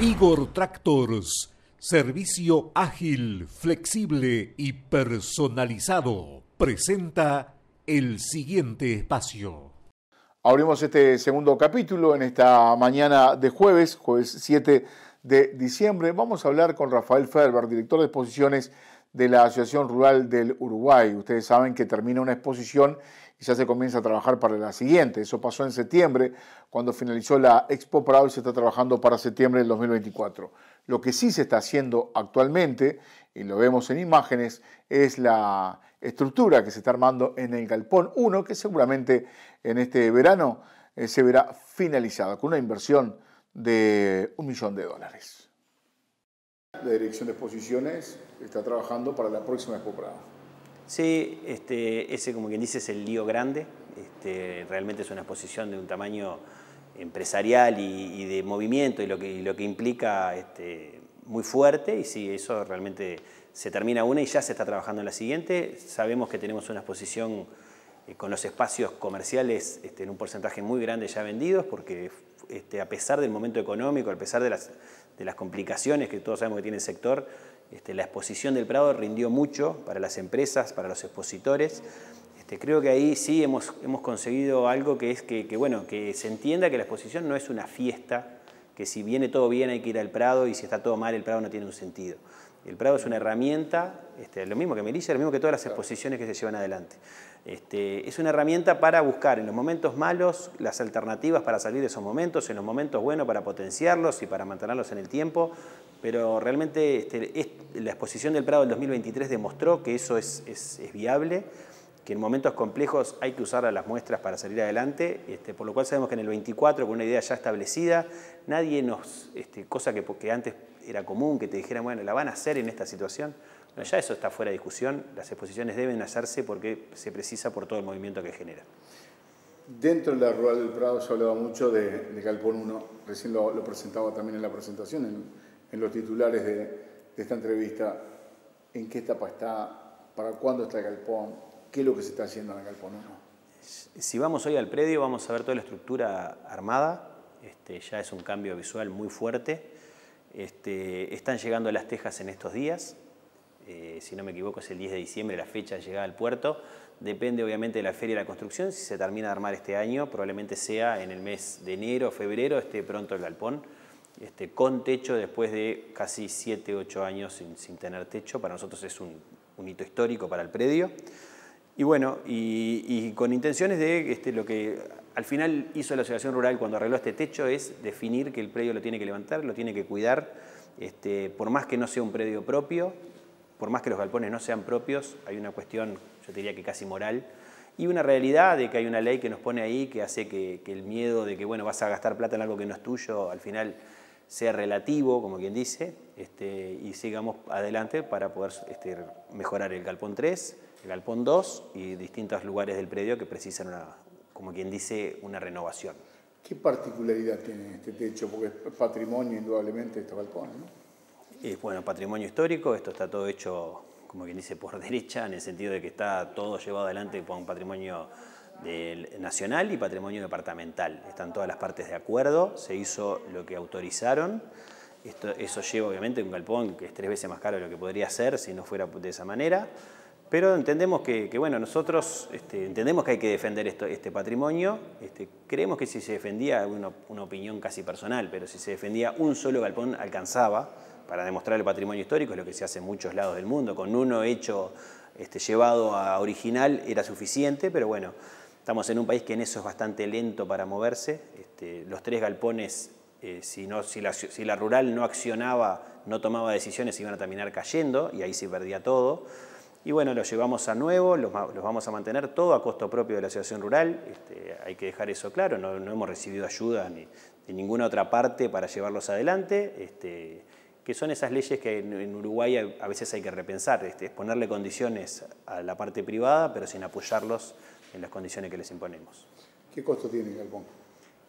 Igor Tractors. Servicio ágil, flexible y personalizado. Presenta el siguiente espacio. Abrimos este segundo capítulo en esta mañana de jueves, jueves 7 de diciembre. Vamos a hablar con Rafael Ferber, director de exposiciones de la Asociación Rural del Uruguay. Ustedes saben que termina una exposición y ya se comienza a trabajar para la siguiente. Eso pasó en septiembre, cuando finalizó la Expo Prado y se está trabajando para septiembre del 2024. Lo que sí se está haciendo actualmente, y lo vemos en imágenes, es la estructura que se está armando en el Galpón 1, que seguramente en este verano eh, se verá finalizada, con una inversión de un millón de dólares. La Dirección de Exposiciones está trabajando para la próxima Expo Sí, este, ese como quien dice es el lío grande. Este, realmente es una exposición de un tamaño empresarial y, de movimiento y lo que, lo que implica este, muy fuerte y sí, eso realmente se termina una y ya se está trabajando en la siguiente. Sabemos que tenemos una exposición eh, con los espacios comerciales este, en un porcentaje muy grande ya vendidos porque este, a pesar del momento económico, a pesar de las, complicaciones que todos sabemos que tiene el sector, este, la exposición del Prado rindió mucho para las empresas, para los expositores. Este, creo que ahí sí hemos, conseguido algo que es que, bueno, que se entienda que la exposición no es una fiesta, que si viene todo bien hay que ir al Prado y si está todo mal el Prado no tiene un sentido. El Prado es una herramienta, este, lo mismo que Melissa, lo mismo que todas las exposiciones que se llevan adelante. Este, es una herramienta para buscar en los momentos malos las alternativas para salir de esos momentos, en los momentos buenos para potenciarlos y para mantenerlos en el tiempo, pero realmente este, la exposición del Prado del 2023 demostró que eso es, viable que en momentos complejos hay que usar las muestras para salir adelante, este, por lo cual sabemos que en el 24, con una idea ya establecida, nadie nos, cosa que, que antes era común que te dijeran, bueno, la van a hacer en esta situación. ya eso está fuera de discusión. Las exposiciones deben hacerse porque se precisa por todo el movimiento que genera. Dentro de la Rural del Prado se hablaba mucho de, Galpón 1. Recién lo, presentaba también en la presentación, en, los titulares de, esta entrevista. ¿En qué etapa está? ¿Para cuándo está el Galpón? ¿Qué es lo que se está haciendo en el Galpón 1? Si vamos hoy al predio, vamos a ver toda la estructura armada. Este, ya es un cambio visual muy fuerte. Este, están llegando las tejas en estos días. Eh, si no me equivoco es el 10 de diciembre la fecha de llegada al puerto. Depende obviamente de la feria de la construcción. Si se termina de armar este año, probablemente sea en el mes de enero o febrero, esté pronto el galpón. Este, con techo después de casi 7, 8 años sin, tener techo. Para nosotros es un hito histórico para el predio. Y bueno, y, con intenciones de este, lo que al final hizo la Asociación Rural cuando arregló este techo es definir que el predio lo tiene que levantar, lo tiene que cuidar, este, por más que no sea un predio propio, por más que los galpones no sean propios, hay una cuestión, yo diría que casi moral, y una realidad de que hay una ley que nos pone ahí que hace que, el miedo de que bueno, vas a gastar plata en algo que no es tuyo, al final sea relativo, como quien dice, este, y sigamos adelante para poder mejorar el galpón 3, el galpón 2 y distintos lugares del predio que precisan, una, como quien dice, una renovación. ¿Qué particularidad tiene este techo? Porque es patrimonio indudablemente estos galpón, ¿no? bueno, patrimonio histórico, esto está todo hecho, como quien dice, por derecha, en el sentido de que está todo llevado adelante por un patrimonio nacional y patrimonio departamental. Están todas las partes de acuerdo, se hizo lo que autorizaron. eso lleva obviamente un galpón que es tres veces más caro de lo que podría ser si no fuera de esa manera. Pero entendemos que, bueno, nosotros este, entendemos que hay que defender este patrimonio. Este, creemos que si se defendía, una, opinión casi personal, pero si se defendía un solo galpón alcanzaba para demostrar el patrimonio histórico, es lo que se hace en muchos lados del mundo. Con uno hecho, este, llevado a original era suficiente, pero bueno, estamos en un país que en eso es bastante lento para moverse. Este, los tres galpones, eh, si, no, si, si la rural no accionaba, no tomaba decisiones, iban a terminar cayendo y ahí se perdía todo. Y bueno, los llevamos a nuevo, los, vamos a mantener todo a costo propio de la Asociación Rural. Este, hay que dejar eso claro, no, hemos recibido ayuda de ninguna otra parte para llevarlos adelante. Este, que son esas leyes que en, Uruguay a, veces hay que repensar, este, ponerle condiciones a la parte privada, pero sin apoyarlos en las condiciones que les imponemos. ¿Qué costo tiene el Galpón?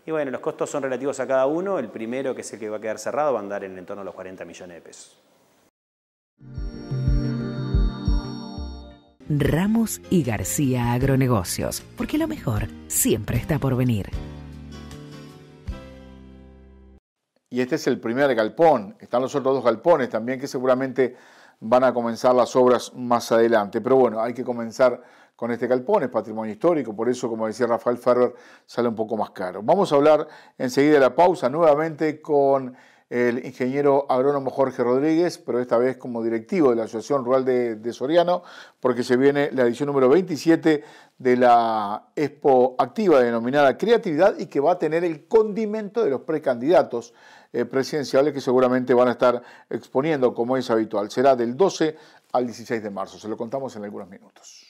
Y bueno, los costos son relativos a cada uno. El primero, que es el que va a quedar cerrado, va a andar en el entorno a los 40 millones de pesos. Ramos y García Agronegocios, porque lo mejor siempre está por venir. Y este es el primer galpón, están los otros dos galpones también que seguramente van a comenzar las obras más adelante, pero bueno, hay que comenzar con este galpón, es patrimonio histórico, por eso, como decía Rafael Ferrer, sale un poco más caro. Vamos a hablar enseguida de la pausa nuevamente con el ingeniero agrónomo Jorge Rodríguez, pero esta vez como directivo de la Asociación Rural de, Soriano, porque se viene la edición número 27 de la Expo Activa denominada Creatividad y que va a tener el condimento de los precandidatos eh, presidenciales que seguramente van a estar exponiendo como es habitual. Será del 12 al 16 de marzo, se lo contamos en algunos minutos.